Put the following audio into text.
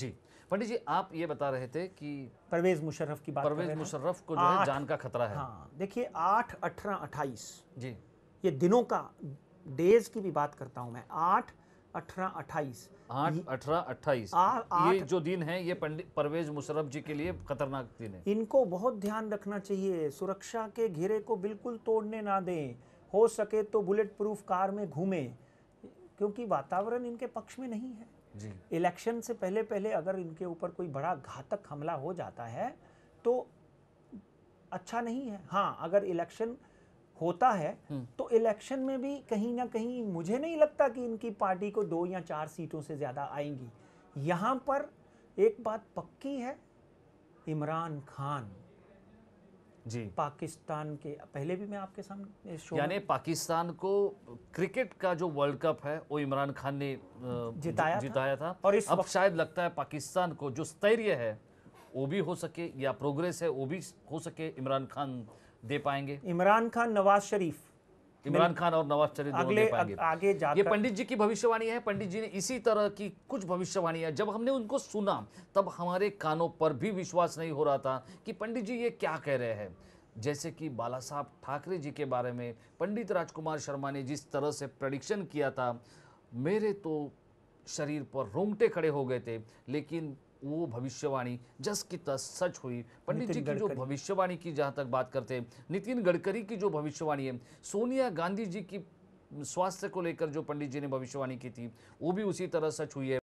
जी पंडित जी आप ये बता रहे थे कि परवेज मुशर्रफ की बात परवेज मुशर्रफ को जो है जान का खतरा है हाँ देखिए आठ अठारह अट्ठाईस जी ये दिनों का डेज की भी बात करता हूँ मैं आठ अठारह अट्ठाईस आठ अठारह अट्ठाईस ये जो दिन है ये पंडित परवेज मुशर्रफ जी के लिए खतरनाक दिन है इनको बहुत ध्यान रखना चाहिए सुरक्षा के घेरे को बिल्कुल तोड़ने ना दें हो सके तो बुलेट प्रूफ कार में घूमें क्योंकि वातावरण इनके पक्ष में नहीं है जी इलेक्शन से पहले पहले अगर इनके ऊपर कोई बड़ा घातक हमला हो जाता है तो अच्छा नहीं है हाँ अगर इलेक्शन होता है हम्म। तो इलेक्शन में भी कहीं ना कहीं मुझे नहीं लगता कि इनकी पार्टी को दो या चार सीटों से ज़्यादा आएंगी यहाँ पर एक बात पक्की है इमरान खान जी पाकिस्तान के पहले भी मैं आपके सामने यानी पाकिस्तान को क्रिकेट का जो वर्ल्ड कप है वो इमरान खान ने जिताया जिताया था, था। और इस अब शायद लगता है पाकिस्तान को जो स्थैर्य है वो भी हो सके या प्रोग्रेस है वो भी हो सके इमरान खान दे पाएंगे इमरान खान नवाज शरीफ इमरान खान और नवाज शरीफ अगले अग, आगे ये पंडित जी की भविष्यवाणी है पंडित जी ने इसी तरह की कुछ भविष्यवाणी है जब हमने उनको सुना तब हमारे कानों पर भी विश्वास नहीं हो रहा था कि पंडित जी ये क्या कह रहे हैं जैसे कि बाला साहब ठाकरे जी के बारे में पंडित राजकुमार शर्मा ने जिस तरह से प्रडिक्शन किया था मेरे तो शरीर पर रोंगटे खड़े हो गए थे लेकिन वो भविष्यवाणी जस की तस सच हुई पंडित जी की जो भविष्यवाणी की जहाँ तक बात करते हैं नितिन गडकरी की जो भविष्यवाणी है सोनिया गांधी जी की स्वास्थ्य को लेकर जो पंडित जी ने भविष्यवाणी की थी वो भी उसी तरह सच हुई है